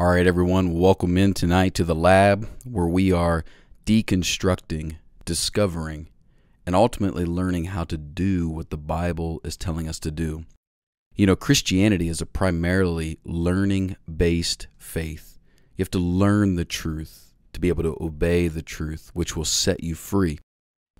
All right, everyone, welcome in tonight to the lab where we are deconstructing, discovering, and ultimately learning how to do what the Bible is telling us to do. You know, Christianity is a primarily learning based faith. You have to learn the truth to be able to obey the truth, which will set you free.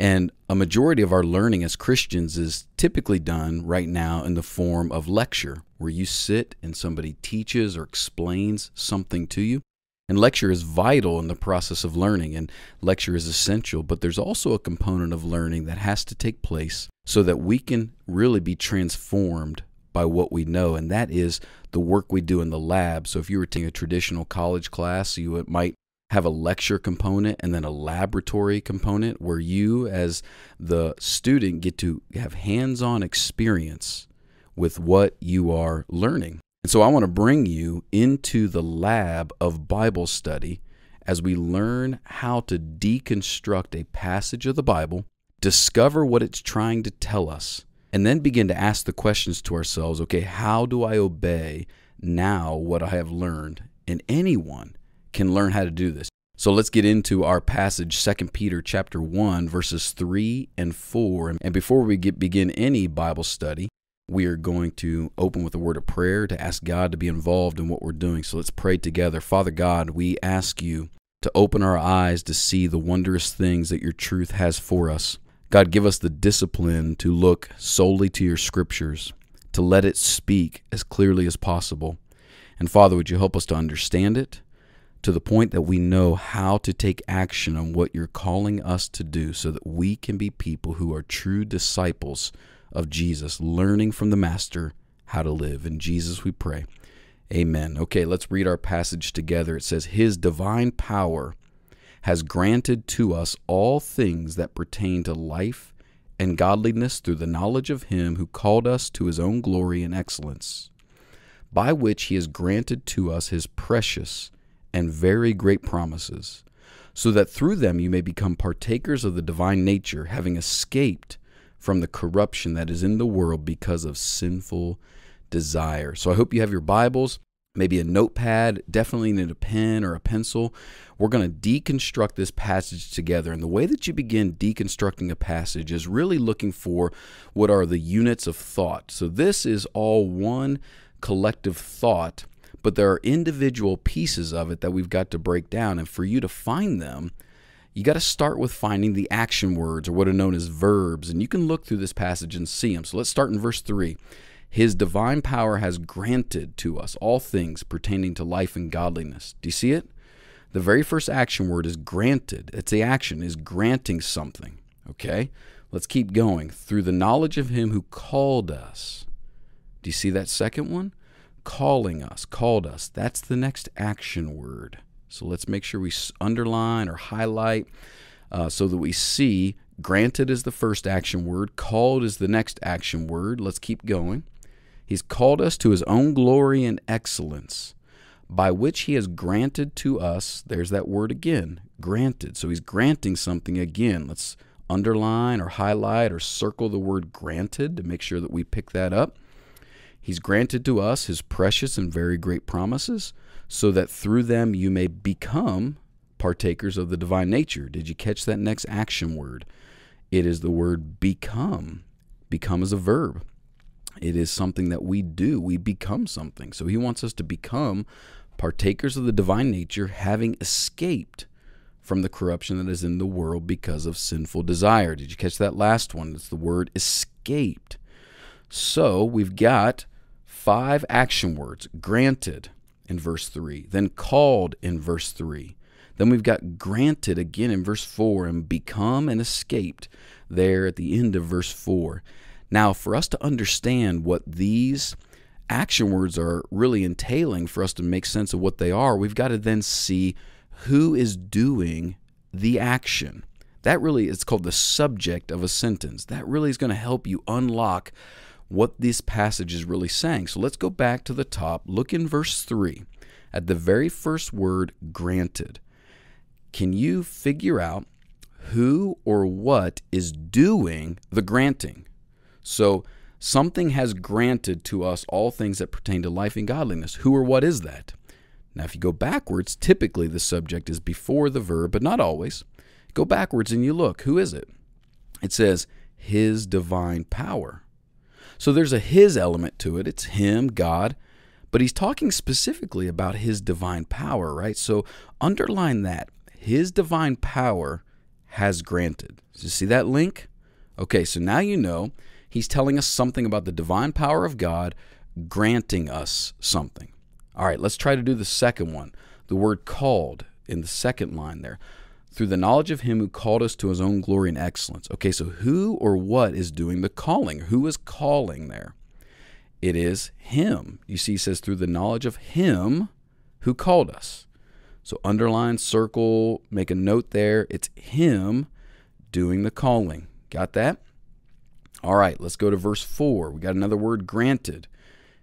And a majority of our learning as Christians is typically done right now in the form of lecture, where you sit and somebody teaches or explains something to you. And lecture is vital in the process of learning, and lecture is essential, but there's also a component of learning that has to take place so that we can really be transformed by what we know, and that is the work we do in the lab. So if you were taking a traditional college class, you might have a lecture component and then a laboratory component where you, as the student, get to have hands on experience with what you are learning. And so I want to bring you into the lab of Bible study as we learn how to deconstruct a passage of the Bible, discover what it's trying to tell us, and then begin to ask the questions to ourselves okay, how do I obey now what I have learned? And anyone can learn how to do this. So let's get into our passage 2 Peter chapter 1 verses 3 and 4. And before we get, begin any Bible study, we are going to open with a word of prayer to ask God to be involved in what we're doing. So let's pray together. Father God, we ask you to open our eyes to see the wondrous things that your truth has for us. God, give us the discipline to look solely to your scriptures, to let it speak as clearly as possible. And Father, would you help us to understand it? to the point that we know how to take action on what you're calling us to do so that we can be people who are true disciples of Jesus, learning from the Master how to live. In Jesus we pray. Amen. Okay, let's read our passage together. It says, His divine power has granted to us all things that pertain to life and godliness through the knowledge of Him who called us to His own glory and excellence, by which He has granted to us His precious and very great promises, so that through them you may become partakers of the divine nature, having escaped from the corruption that is in the world because of sinful desire. So I hope you have your Bibles, maybe a notepad, definitely need a pen or a pencil. We're going to deconstruct this passage together. And the way that you begin deconstructing a passage is really looking for what are the units of thought. So this is all one collective thought but there are individual pieces of it that we've got to break down. And for you to find them, you got to start with finding the action words or what are known as verbs. And you can look through this passage and see them. So let's start in verse 3. His divine power has granted to us all things pertaining to life and godliness. Do you see it? The very first action word is granted. It's the action is granting something. Okay? Let's keep going. Through the knowledge of him who called us. Do you see that second one? calling us, called us. That's the next action word. So let's make sure we underline or highlight uh, so that we see granted is the first action word, called is the next action word. Let's keep going. He's called us to his own glory and excellence, by which he has granted to us, there's that word again, granted. So he's granting something again. Let's underline or highlight or circle the word granted to make sure that we pick that up. He's granted to us his precious and very great promises, so that through them you may become partakers of the divine nature. Did you catch that next action word? It is the word become. Become is a verb. It is something that we do. We become something. So he wants us to become partakers of the divine nature, having escaped from the corruption that is in the world because of sinful desire. Did you catch that last one? It's the word escaped. So we've got five action words granted in verse 3, then called in verse 3. Then we've got granted again in verse 4 and become and escaped there at the end of verse 4. Now, for us to understand what these action words are really entailing, for us to make sense of what they are, we've got to then see who is doing the action. That really is called the subject of a sentence. That really is going to help you unlock what this passage is really saying. So let's go back to the top. Look in verse 3 at the very first word, granted. Can you figure out who or what is doing the granting? So something has granted to us all things that pertain to life and godliness. Who or what is that? Now, if you go backwards, typically the subject is before the verb, but not always. Go backwards and you look. Who is it? It says, His divine power. So there's a his element to it. It's him, God, but he's talking specifically about his divine power, right? So underline that. His divine power has granted. So you see that link? Okay, so now you know he's telling us something about the divine power of God granting us something. All right, let's try to do the second one. The word called in the second line there through the knowledge of him who called us to his own glory and excellence. Okay, so who or what is doing the calling? Who is calling there? It is him. You see, he says, through the knowledge of him who called us. So underline, circle, make a note there. It's him doing the calling. Got that? All right, let's go to verse 4. We got another word granted.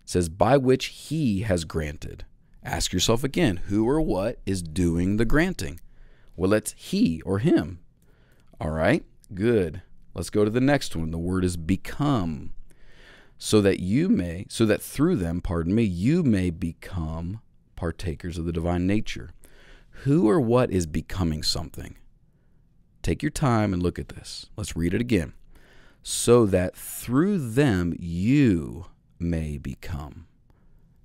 It says, by which he has granted. Ask yourself again, who or what is doing the granting? Well, it's he or him. All right, good. Let's go to the next one. The word is become. So that you may, so that through them, pardon me, you may become partakers of the divine nature. Who or what is becoming something? Take your time and look at this. Let's read it again. So that through them you may become.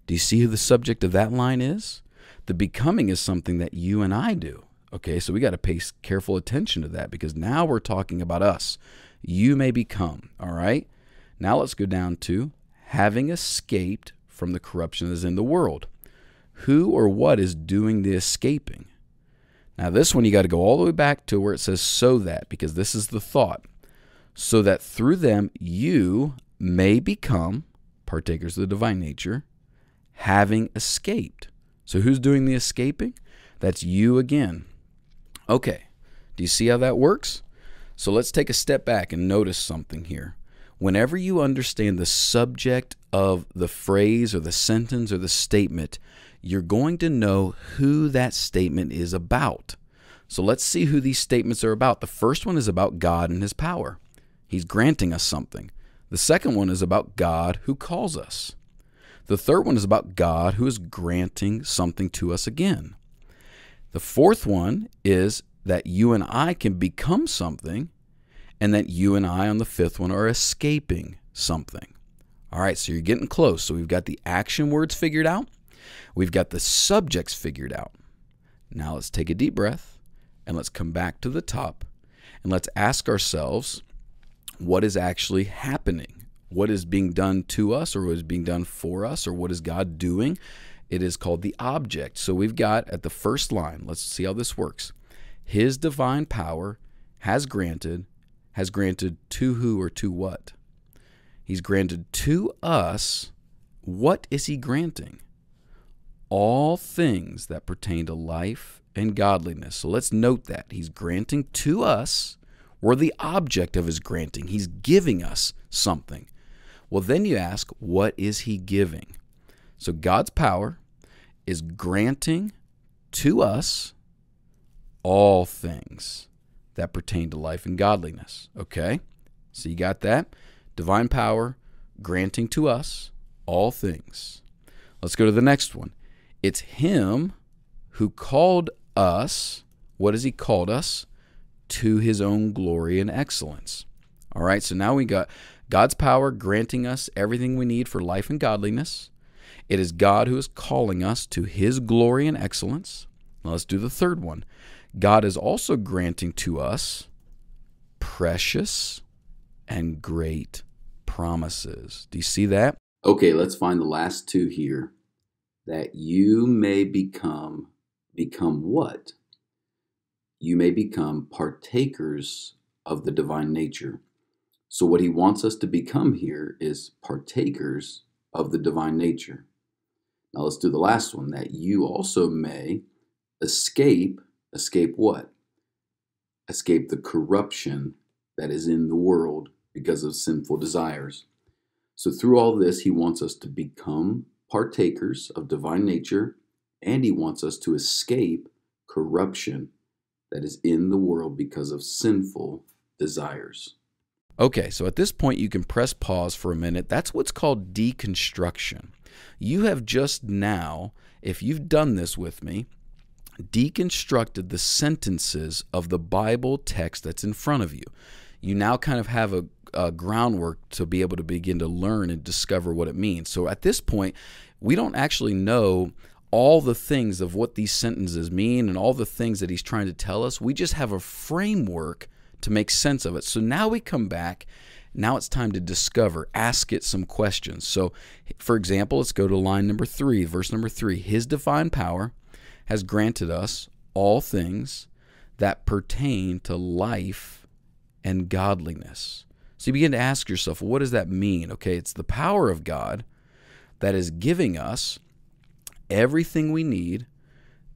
Do you see who the subject of that line is? The becoming is something that you and I do. Okay, so we got to pay careful attention to that because now we're talking about us. You may become, all right? Now let's go down to having escaped from the corruption that is in the world. Who or what is doing the escaping? Now, this one you got to go all the way back to where it says so that, because this is the thought. So that through them you may become partakers of the divine nature, having escaped. So, who's doing the escaping? That's you again. Okay, do you see how that works? So let's take a step back and notice something here. Whenever you understand the subject of the phrase or the sentence or the statement, you're going to know who that statement is about. So let's see who these statements are about. The first one is about God and His power. He's granting us something. The second one is about God who calls us. The third one is about God who is granting something to us again. The fourth one is that you and I can become something, and that you and I on the fifth one are escaping something. All right, so you're getting close. So we've got the action words figured out, we've got the subjects figured out. Now let's take a deep breath and let's come back to the top and let's ask ourselves what is actually happening? What is being done to us or what is being done for us or what is God doing? It is called the object. So we've got at the first line, let's see how this works. His divine power has granted, has granted to who or to what? He's granted to us. What is he granting? All things that pertain to life and godliness. So let's note that. He's granting to us. We're the object of his granting. He's giving us something. Well, then you ask, what is he giving? So God's power is granting to us all things that pertain to life and godliness. Okay? So you got that? Divine power granting to us all things. Let's go to the next one. It's Him who called us. What has He called us? To His own glory and excellence. All right, so now we got God's power granting us everything we need for life and godliness. It is God who is calling us to his glory and excellence. Now let's do the third one. God is also granting to us precious and great promises. Do you see that? Okay, let's find the last two here. That you may become become what? You may become partakers of the divine nature. So what he wants us to become here is partakers of the divine nature. Now let's do the last one, that you also may escape, escape what? Escape the corruption that is in the world because of sinful desires. So through all this, he wants us to become partakers of divine nature, and he wants us to escape corruption that is in the world because of sinful desires. Okay, so at this point, you can press pause for a minute. That's what's called deconstruction. You have just now, if you've done this with me, deconstructed the sentences of the Bible text that's in front of you. You now kind of have a, a groundwork to be able to begin to learn and discover what it means. So at this point, we don't actually know all the things of what these sentences mean and all the things that he's trying to tell us. We just have a framework to make sense of it. So now we come back now it's time to discover, ask it some questions. So, for example, let's go to line number three, verse number three. His divine power has granted us all things that pertain to life and godliness. So you begin to ask yourself, well, what does that mean? Okay, it's the power of God that is giving us everything we need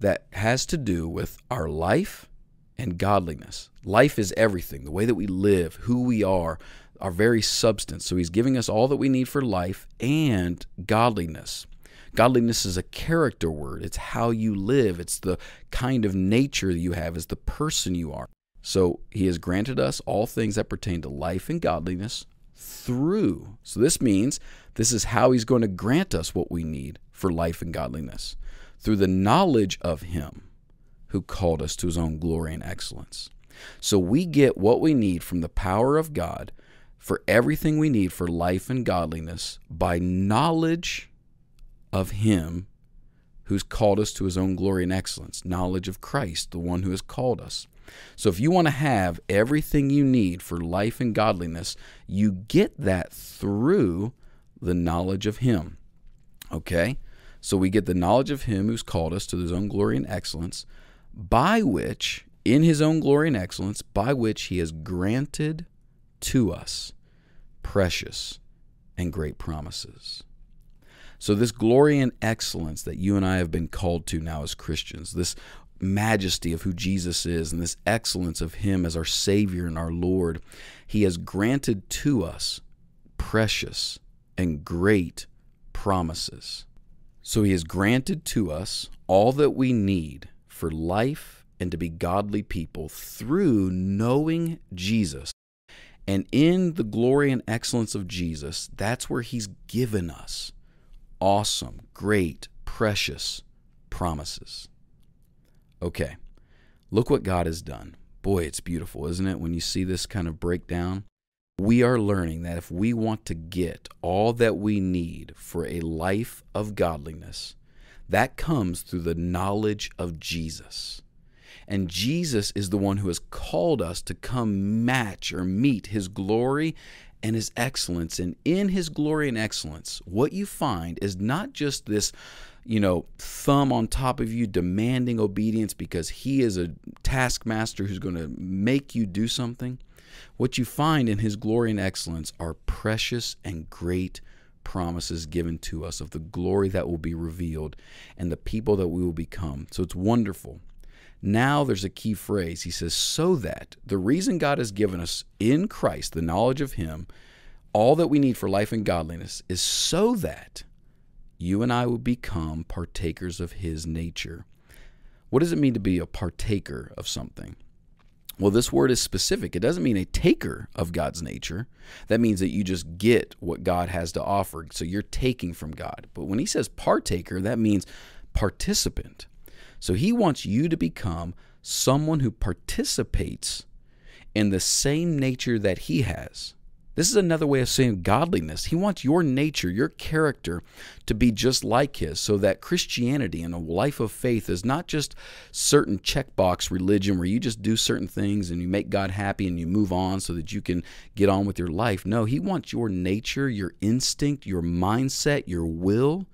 that has to do with our life and godliness. Life is everything the way that we live, who we are, our very substance. So he's giving us all that we need for life and godliness. Godliness is a character word. It's how you live. It's the kind of nature that you have. It's the person you are. So he has granted us all things that pertain to life and godliness through. So this means this is how he's going to grant us what we need for life and godliness through the knowledge of him who called us to his own glory and excellence. So we get what we need from the power of God for everything we need for life and godliness by knowledge of Him who's called us to His own glory and excellence, knowledge of Christ, the one who has called us. So, if you want to have everything you need for life and godliness, you get that through the knowledge of Him. Okay? So, we get the knowledge of Him who's called us to His own glory and excellence, by which, in His own glory and excellence, by which He has granted to us precious and great promises. So, this glory and excellence that you and I have been called to now as Christians, this majesty of who Jesus is and this excellence of Him as our Savior and our Lord, He has granted to us precious and great promises. So, He has granted to us all that we need for life and to be godly people through knowing Jesus. And in the glory and excellence of Jesus, that's where He's given us awesome, great, precious promises. Okay, look what God has done. Boy, it's beautiful, isn't it? When you see this kind of breakdown, we are learning that if we want to get all that we need for a life of godliness, that comes through the knowledge of Jesus. And Jesus is the one who has called us to come match or meet his glory and his excellence. And in his glory and excellence, what you find is not just this, you know, thumb on top of you demanding obedience because he is a taskmaster who's going to make you do something. What you find in his glory and excellence are precious and great promises given to us of the glory that will be revealed and the people that we will become. So it's wonderful. Now there's a key phrase. He says, so that the reason God has given us in Christ the knowledge of Him, all that we need for life and godliness, is so that you and I will become partakers of His nature. What does it mean to be a partaker of something? Well, this word is specific. It doesn't mean a taker of God's nature. That means that you just get what God has to offer. So you're taking from God. But when he says partaker, that means participant. So he wants you to become someone who participates in the same nature that he has. This is another way of saying godliness. He wants your nature, your character to be just like his, so that Christianity and a life of faith is not just certain checkbox religion where you just do certain things and you make God happy and you move on so that you can get on with your life. No, he wants your nature, your instinct, your mindset, your will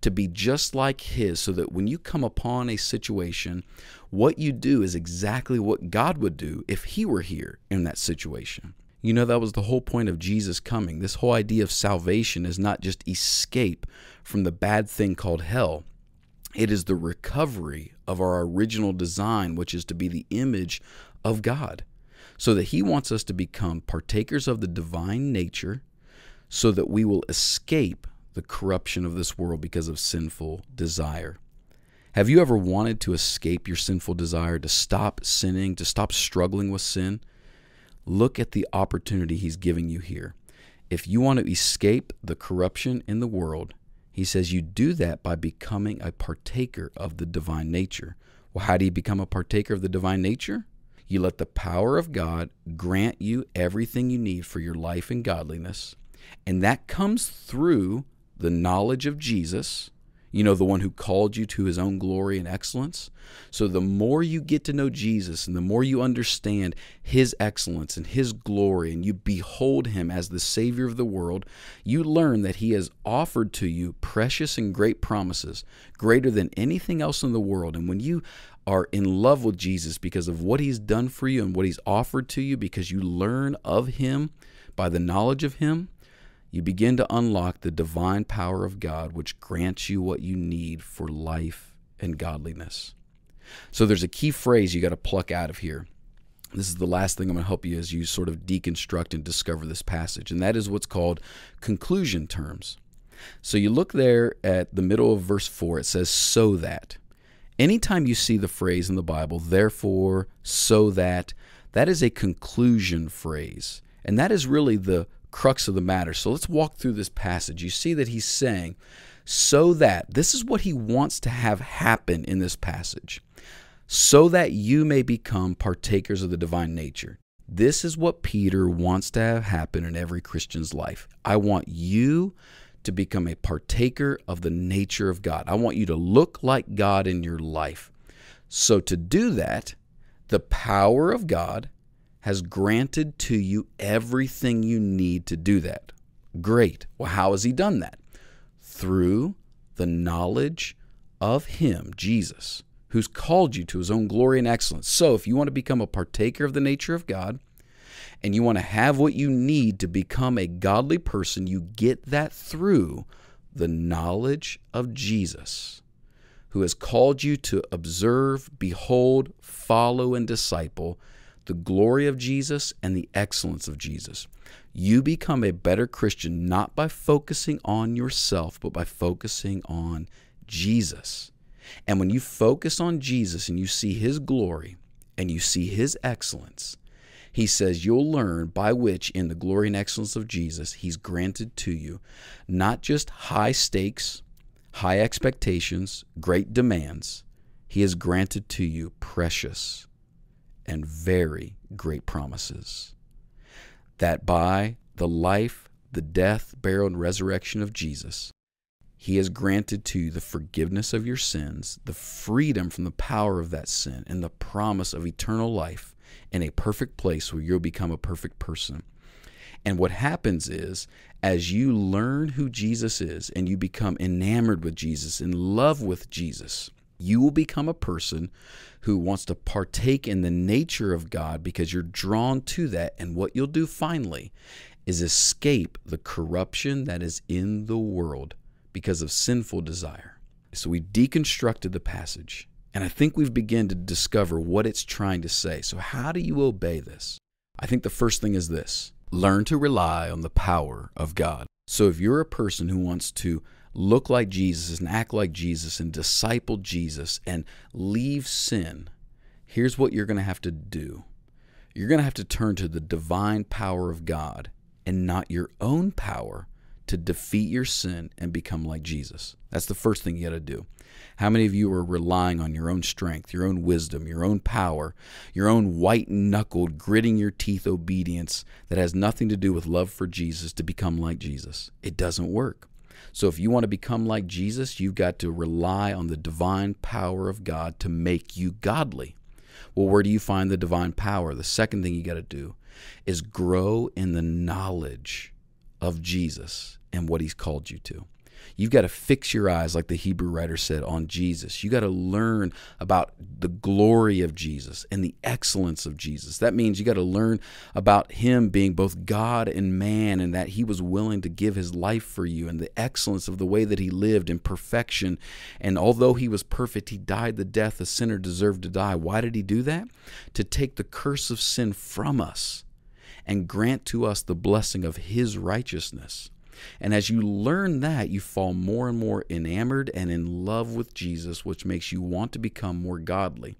to be just like His, so that when you come upon a situation, what you do is exactly what God would do if He were here in that situation. You know, that was the whole point of Jesus coming. This whole idea of salvation is not just escape from the bad thing called hell, it is the recovery of our original design, which is to be the image of God. So that He wants us to become partakers of the divine nature so that we will escape the corruption of this world because of sinful desire. Have you ever wanted to escape your sinful desire, to stop sinning, to stop struggling with sin? Look at the opportunity he's giving you here. If you want to escape the corruption in the world, he says you do that by becoming a partaker of the divine nature. Well, how do you become a partaker of the divine nature? You let the power of God grant you everything you need for your life and godliness. And that comes through the knowledge of Jesus, you know, the one who called you to his own glory and excellence. So the more you get to know Jesus and the more you understand his excellence and his glory and you behold him as the Savior of the world, you learn that he has offered to you precious and great promises, greater than anything else in the world. And when you are in love with Jesus because of what he's done for you and what he's offered to you, because you learn of him by the knowledge of him, you begin to unlock the divine power of God, which grants you what you need for life and godliness. So there's a key phrase you got to pluck out of here. This is the last thing I'm going to help you as you sort of deconstruct and discover this passage, and that is what's called conclusion terms. So you look there at the middle of verse 4, it says, so that. Anytime you see the phrase in the Bible, therefore, so that, that is a conclusion phrase. And that is really the crux of the matter. So let's walk through this passage. You see that he's saying, so that, this is what he wants to have happen in this passage, so that you may become partakers of the divine nature. This is what Peter wants to have happen in every Christian's life. I want you to become a partaker of the nature of God. I want you to look like God in your life. So, to do that, the power of God has granted to you everything you need to do that. Great. Well, how has He done that? Through the knowledge of Him, Jesus, who's called you to His own glory and excellence. So, if you want to become a partaker of the nature of God, and you want to have what you need to become a godly person, you get that through the knowledge of Jesus, who has called you to observe, behold, follow, and disciple the glory of Jesus and the excellence of Jesus. You become a better Christian not by focusing on yourself, but by focusing on Jesus. And when you focus on Jesus and you see his glory and you see his excellence, he says you'll learn by which, in the glory and excellence of Jesus, he's granted to you not just high stakes, high expectations, great demands, he has granted to you precious and very great promises. That by the life, the death, burial, and resurrection of Jesus, he has granted to you the forgiveness of your sins, the freedom from the power of that sin, and the promise of eternal life in a perfect place where you'll become a perfect person. And what happens is, as you learn who Jesus is and you become enamored with Jesus, in love with Jesus, you will become a person who wants to partake in the nature of God because you're drawn to that. And what you'll do finally is escape the corruption that is in the world because of sinful desire. So we deconstructed the passage, and I think we've begun to discover what it's trying to say. So, how do you obey this? I think the first thing is this learn to rely on the power of God. So, if you're a person who wants to look like Jesus and act like Jesus and disciple Jesus and leave sin, here's what you're going to have to do. You're going to have to turn to the divine power of God and not your own power to defeat your sin and become like Jesus. That's the first thing you got to do. How many of you are relying on your own strength, your own wisdom, your own power, your own white knuckled, gritting your teeth obedience that has nothing to do with love for Jesus to become like Jesus? It doesn't work. So if you want to become like Jesus, you've got to rely on the divine power of God to make you godly. Well, where do you find the divine power? The second thing you got to do is grow in the knowledge of Jesus and what he's called you to. You've got to fix your eyes, like the Hebrew writer said, on Jesus. You got to learn about the glory of Jesus and the excellence of Jesus. That means you got to learn about Him being both God and man and that He was willing to give His life for you and the excellence of the way that He lived in perfection. And although He was perfect, He died the death a sinner deserved to die. Why did He do that? To take the curse of sin from us and grant to us the blessing of His righteousness. And as you learn that, you fall more and more enamored and in love with Jesus, which makes you want to become more godly.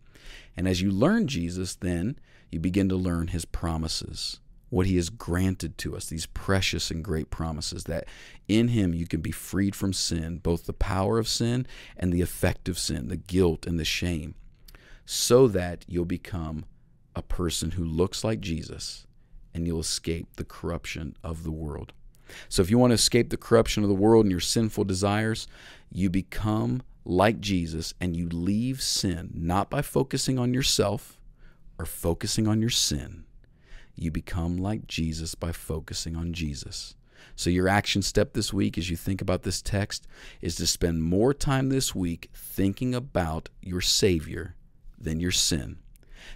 And as you learn Jesus, then you begin to learn his promises, what he has granted to us, these precious and great promises that in him you can be freed from sin, both the power of sin and the effect of sin, the guilt and the shame, so that you'll become a person who looks like Jesus and you'll escape the corruption of the world. So if you want to escape the corruption of the world and your sinful desires, you become like Jesus and you leave sin, not by focusing on yourself or focusing on your sin. You become like Jesus by focusing on Jesus. So, your action step this week as you think about this text is to spend more time this week thinking about your Savior than your sin,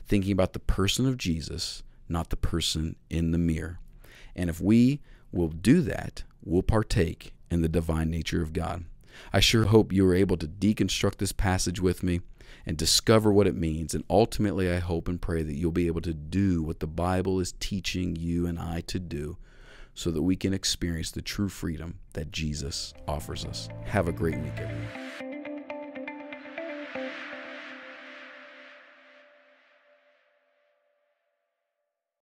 thinking about the person of Jesus, not the person in the mirror. And if we will do that will partake in the divine nature of God. I sure hope you were able to deconstruct this passage with me and discover what it means. And ultimately, I hope and pray that you'll be able to do what the Bible is teaching you and I to do so that we can experience the true freedom that Jesus offers us. Have a great week, everyone.